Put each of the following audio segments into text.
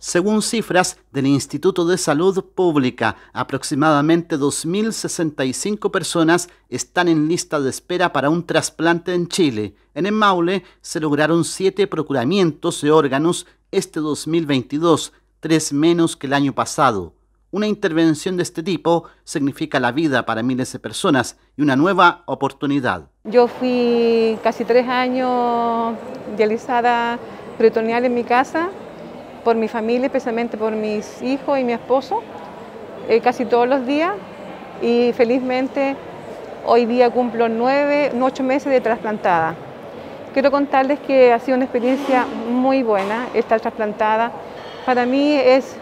Según cifras del Instituto de Salud Pública, aproximadamente 2.065 personas están en lista de espera para un trasplante en Chile. En el Maule se lograron siete procuramientos de órganos este 2022, tres menos que el año pasado. Una intervención de este tipo significa la vida para miles de personas y una nueva oportunidad. Yo fui casi tres años dializada peritoneal en mi casa por mi familia, especialmente por mis hijos y mi esposo, eh, casi todos los días. Y felizmente hoy día cumplo nueve, ocho meses de trasplantada. Quiero contarles que ha sido una experiencia muy buena estar trasplantada. Para mí es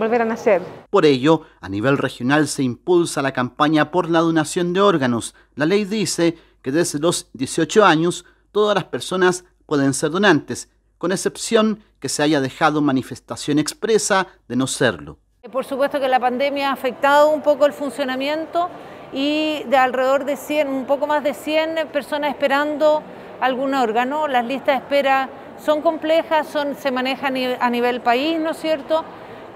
volver a nacer. Por ello, a nivel regional se impulsa la campaña por la donación de órganos. La ley dice que desde los 18 años todas las personas pueden ser donantes con excepción que se haya dejado manifestación expresa de no serlo. Eh, por supuesto que la pandemia ha afectado un poco el funcionamiento y de alrededor de 100, un poco más de 100 personas esperando algún órgano. Las listas de espera son complejas, son, se manejan a nivel país, ¿no es cierto?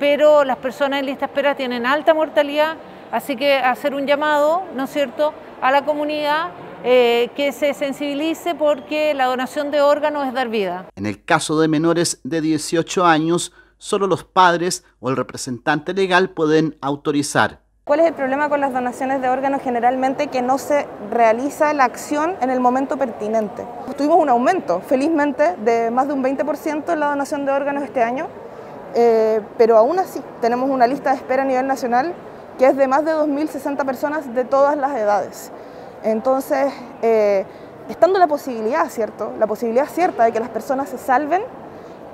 Pero las personas en lista de espera tienen alta mortalidad, así que hacer un llamado, ¿no es cierto?, a la comunidad eh, que se sensibilice porque la donación de órganos es dar vida. En el caso de menores de 18 años, solo los padres o el representante legal pueden autorizar. ¿Cuál es el problema con las donaciones de órganos? Generalmente que no se realiza la acción en el momento pertinente. Tuvimos un aumento, felizmente, de más de un 20% en la donación de órganos este año, eh, pero aún así tenemos una lista de espera a nivel nacional que es de más de 2.060 personas de todas las edades. Entonces, eh, estando la posibilidad, ¿cierto? La posibilidad cierta de que las personas se salven,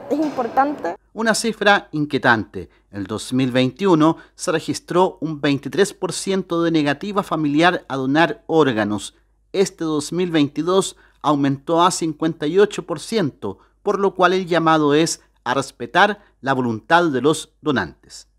es importante. Una cifra inquietante. El 2021 se registró un 23% de negativa familiar a donar órganos. Este 2022 aumentó a 58%, por lo cual el llamado es a respetar la voluntad de los donantes.